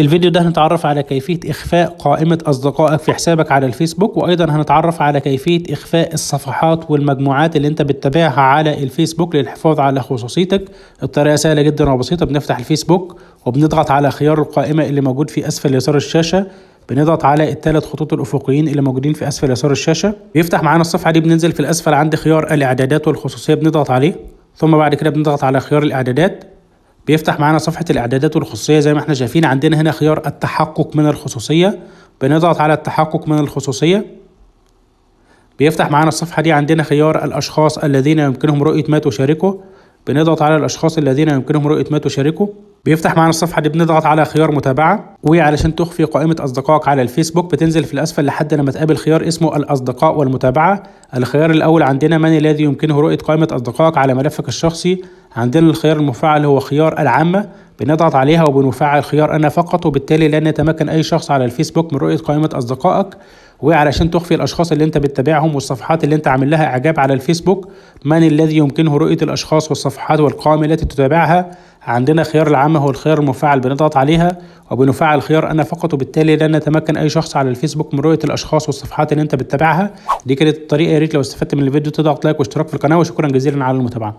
في الفيديو ده هنتعرف على كيفية إخفاء قائمة أصدقائك في حسابك على الفيسبوك وأيضا هنتعرف على كيفية إخفاء الصفحات والمجموعات اللي أنت بتتابعها على الفيسبوك للحفاظ على خصوصيتك الطريقة سهلة جدا وبسيطة بنفتح الفيسبوك وبنضغط على خيار القائمة اللي موجود في أسفل يسار الشاشة بنضغط على الثلاث خطوط الافقيين اللي موجودين في اسفل يسار الشاشه بيفتح معانا الصفحه دي بننزل في الاسفل عند خيار الاعدادات والخصوصيه بنضغط عليه ثم بعد كده بنضغط على خيار الاعدادات بيفتح معانا صفحة الإعدادات والخصوصية زي ما احنا شايفين عندنا هنا خيار التحقق من الخصوصية بنضغط على التحقق من الخصوصية بيفتح معانا الصفحة دي عندنا خيار الأشخاص الذين يمكنهم رؤية ما تشاركه بنضغط على الأشخاص الذين يمكنهم رؤية ما تشاركه بيفتح معانا الصفحة دي بنضغط على خيار متابعة وعلشان تخفي قائمة أصدقائك على الفيسبوك بتنزل في الأسفل لحد لما تقابل خيار اسمه الأصدقاء والمتابعة الخيار الأول عندنا من الذي يمكنه رؤية قائمة أصدقائك على ملفك الشخصي عندنا الخيار المفعل هو خيار العامة بنضغط عليها وبنفعل خيار أنا فقط وبالتالي لن يتمكن أي شخص على الفيسبوك من رؤية قائمة أصدقائك وعلشان تخفي الأشخاص اللي أنت بتتابعهم والصفحات اللي أنت عامل لها إعجاب على الفيسبوك من الذي يمكنه رؤية الأشخاص والصفحات والقائمة التي تتابعها عندنا خيار العامة هو الخيار المفعل بنضغط عليها وبنفعل خيار أنا فقط وبالتالي لن يتمكن أي شخص على الفيسبوك من رؤية الأشخاص والصفحات اللي أنت بتتابعها دي كانت الطريقة يا ريت لو استفدت من الفيديو تضغط لايك واشتراك في القناة وشكرا جزيلا على المتابعة